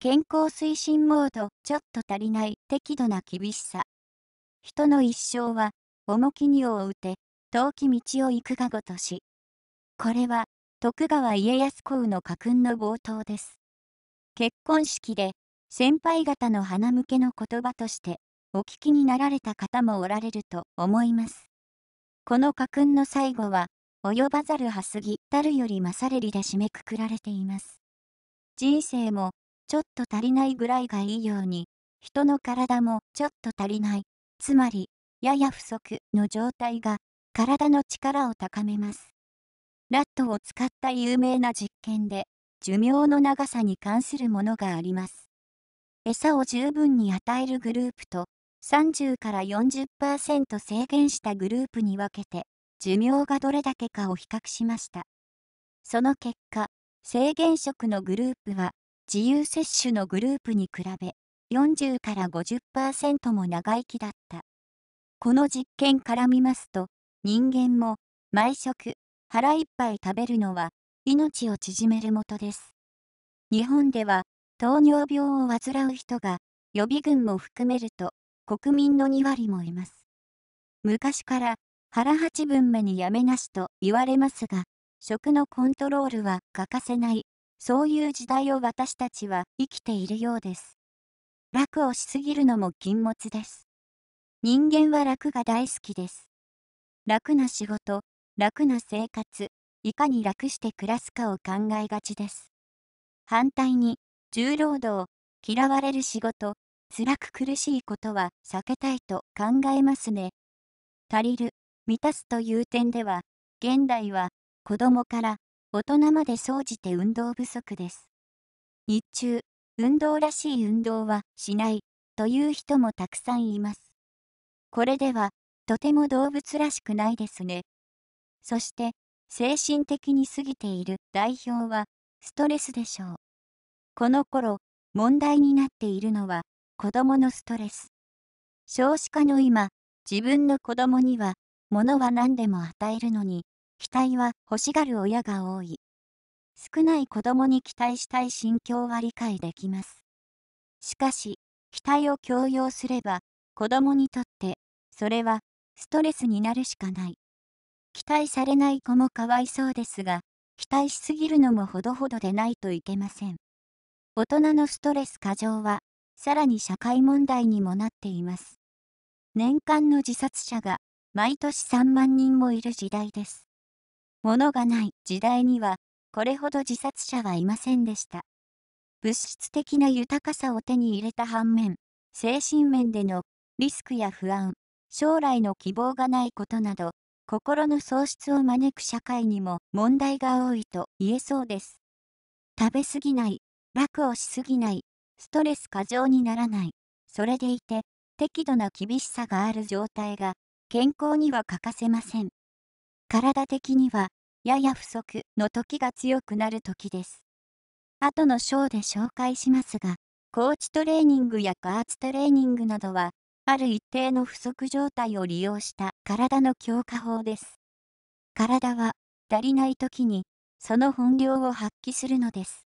健康推進モード、ちょっと足りない、適度な厳しさ。人の一生は、重きにをうて、遠き道を行くがごとし。これは、徳川家康公の家訓の冒頭です。結婚式で、先輩方の花向けの言葉として、お聞きになられた方もおられると思います。この家訓の最後は、及ばざるはすぎたるより勝れりで締めくくられています。人生も、ちょっと足りないぐらいがいいように、人の体もちょっと足りない、つまり、やや不足の状態が、体の力を高めます。ラットを使った有名な実験で、寿命の長さに関するものがあります。餌を十分に与えるグループと、30から40%制限したグループに分けて、寿命がどれだけかを比較しました。その結果、制限食のグループは自由接種のグループに比べ40から50%も長生きだった。この実験から見ますと、人間も毎食腹いっぱい食べるのは命を縮めるもとです。日本では糖尿病を患う人が予備軍も含めると国民の2割もいます。昔から腹八分目にやめなしと言われますが、食のコントロールは欠かせないそういう時代を私たちは生きているようです。楽をしすぎるのも禁物です。人間は楽が大好きです。楽な仕事、楽な生活、いかに楽して暮らすかを考えがちです。反対に、重労働、嫌われる仕事、辛く苦しいことは避けたいと考えますね。足りる、満たすという点では、現代は子供から大人まで総じて運動不足です。日中、運動らしい運動はしないという人もたくさんいます。これでは、とても動物らしくないですね。そして、精神的に過ぎている代表は、ストレスでしょう。この頃、問題になっているのは、子供のストレス。少子化の今、自分の子供には、物は何でも与えるのに、期待は欲しがる親が多い。少ない子供に期待したい心境は理解できます。しかし、期待を強要すれば、子供にとって、それは、ストレスになるしかない。期待されない子もかわいそうですが、期待しすぎるのもほどほどでないといけません。大人のストレス過剰は、さらに社会問題にもなっています。年間の自殺者が、毎年3万人もいる時代です。物がない時代にはこれほど自殺者はいませんでした物質的な豊かさを手に入れた反面精神面でのリスクや不安将来の希望がないことなど心の喪失を招く社会にも問題が多いと言えそうです食べ過ぎない楽をしすぎないストレス過剰にならないそれでいて適度な厳しさがある状態が健康には欠かせません体的には、やや不足の時が強くなる時です。後の章で紹介しますが、コーチトレーニングや加圧トレーニングなどは、ある一定の不足状態を利用した体の強化法です。体は、足りない時に、その本領を発揮するのです。